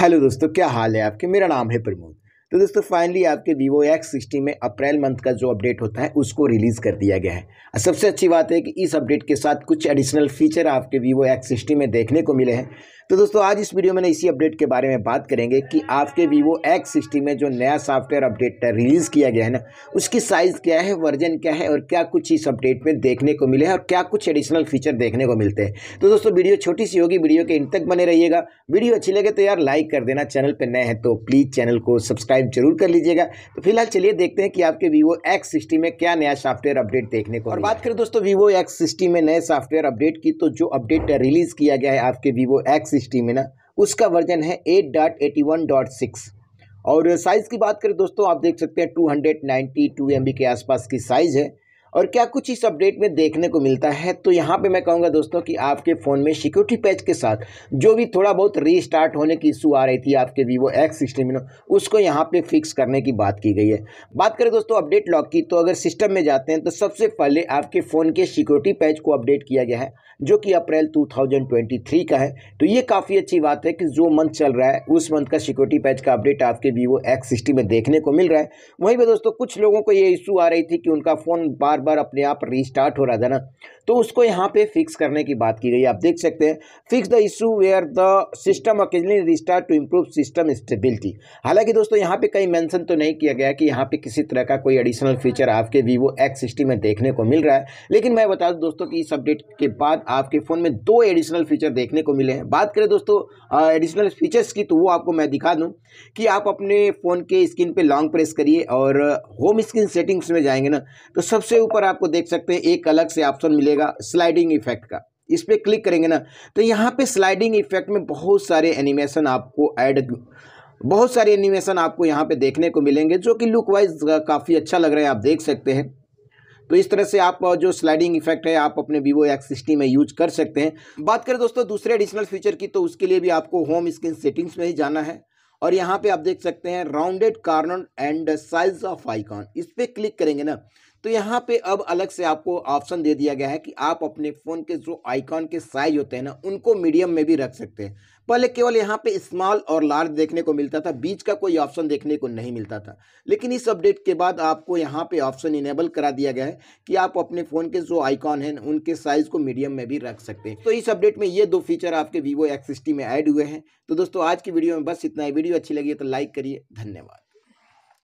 hello दोस्तों क्या हाल है आपके मेरा नाम है प्रमोद तो दोस्तों फाइनली आपके वीवो एक्स सिक्सटी में अप्रैल मंथ का जो अपडेट होता है उसको रिलीज़ कर दिया गया है और सबसे अच्छी बात है कि इस अपडेट के साथ कुछ एडिशनल फीचर आपके वीवो एक्स सिक्सटी में देखने को मिले हैं तो दोस्तों आज इस वीडियो में इसी अपडेट के बारे में बात करेंगे कि आपके वीवो एक्स सिक्सटी में जो नया सॉफ्टवेयर अपडेट रिलीज़ किया गया है ना उसकी साइज़ क्या है वर्जन क्या है और क्या कुछ इस अपडेट में देखने को मिले हैं और क्या कुछ एडिशनल फीचर देखने को मिलते हैं तो दोस्तों वीडियो छोटी सी होगी वीडियो के इन तक बने रहिएगा वीडियो अच्छी लगे तो यार लाइक कर देना चैनल पर नए हैं तो प्लीज़ चैनल को सब्सक्राइब जरूर कर लीजिएगा तो फिलहाल चलिए देखते हैं कि आपके वीवो एक्स सिक्सटी में क्या नया सॉफ्टवेयर अपडेट देखने को और बात करें दोस्तों वीवो एक्स सिक्सटी में नए सॉफ्टवेयर अपडेट की तो जो अपडेट रिलीज़ किया गया है आपके वीवो एक्स सिक्सटी में ना उसका वर्जन है eight dot eighty one dot six और साइज़ की बात करें दोस्तों आप देख सकते हैं two hundred ninety two M B के आसपास की साइज़ है और क्या कुछ इस अपडेट में देखने को मिलता है तो यहाँ पे मैं कहूँगा दोस्तों कि आपके फ़ोन में सिक्योरिटी पैच के साथ जो भी थोड़ा बहुत रीस्टार्ट होने की इशू आ रही थी आपके वीवो एक्स सिस्टम में उसको यहाँ पे फिक्स करने की बात की गई है बात करें दोस्तों अपडेट लॉक की तो अगर सिस्टम में जाते हैं तो सबसे पहले आपके फ़ोन के सिक्योरिटी पैच को अपडेट किया गया है जो कि अप्रैल 2023 का है तो ये काफ़ी अच्छी बात है कि जो मंथ चल रहा है उस मंथ का सिक्योरिटी पैच का अपडेट आपके वीवो एक्स सिस्टम में देखने को मिल रहा है वहीं पर दोस्तों कुछ लोगों को ये इशू आ रही थी कि उनका फ़ोन बार बार बार अपने आप रीस्टार्ट हो रहा था ना तो उसको यहाँ पे फिक्स करने की बात की गई आप देख सकते हैं fix the issue where the system occasionally restart to improve system stability हालांकि दोस्तों यहाँ पे कहीं मेंशन तो नहीं किया गया कि यहाँ पे किसी तरह का कोई एडिशनल फीचर आपके वीवो एक्स सिक्सटी में देखने को मिल रहा है लेकिन मैं बता दूँ दोस्तों कि इस अपडेट के बाद आपके फ़ोन में दो एडिशनल फीचर देखने को मिले हैं बात करें दोस्तों एडिशनल फीचर्स की तो वो आपको मैं दिखा दूँ कि आप अपने फ़ोन के स्क्रीन पर लॉन्ग प्रेस करिए और होम स्क्रीन सेटिंग्स में जाएंगे ना तो सबसे ऊपर आपको देख सकते हैं एक अलग से ऑप्शन मिलेगा स्लाइडिंग इफेक्ट का इस पर क्लिक करेंगे ना तो यहाँ पे स्लाइडिंग इफेक्ट में बहुत सारे एनिमेशन आपको ऐड बहुत सारे एनिमेशन आपको यहाँ पे देखने को मिलेंगे जो कि लुक वाइज काफ़ी अच्छा लग रहा है आप देख सकते हैं तो इस तरह से आप जो स्लाइडिंग इफेक्ट है आप अपने वीवो एक्स सिक्सटी में यूज कर सकते हैं बात करें दोस्तों दूसरे एडिशनल फीचर की तो उसके लिए भी आपको होम स्क्रीन सेटिंग्स में ही जाना है और यहाँ पे आप देख सकते हैं rounded corner and size of icon इस पर क्लिक करेंगे ना तो यहाँ पे अब अलग से आपको ऑप्शन दे दिया गया है कि आप अपने फ़ोन के जो आइकॉन के साइज होते हैं ना उनको मीडियम में भी रख सकते हैं पहले केवल यहाँ पे स्मॉल और लार्ज देखने को मिलता था बीच का कोई ऑप्शन देखने को नहीं मिलता था लेकिन इस अपडेट के बाद आपको यहाँ पे ऑप्शन इनेबल करा दिया गया है कि आप अपने फ़ोन के जो आइकॉन हैं उनके साइज़ को मीडियम में भी रख सकते हैं तो इस अपडेट में ये दो फीचर आपके वीवो एक्स में ऐड हुए हैं तो दोस्तों आज की वीडियो में बस इतना ही वीडियो अच्छी लगी तो लाइक करिए धन्यवाद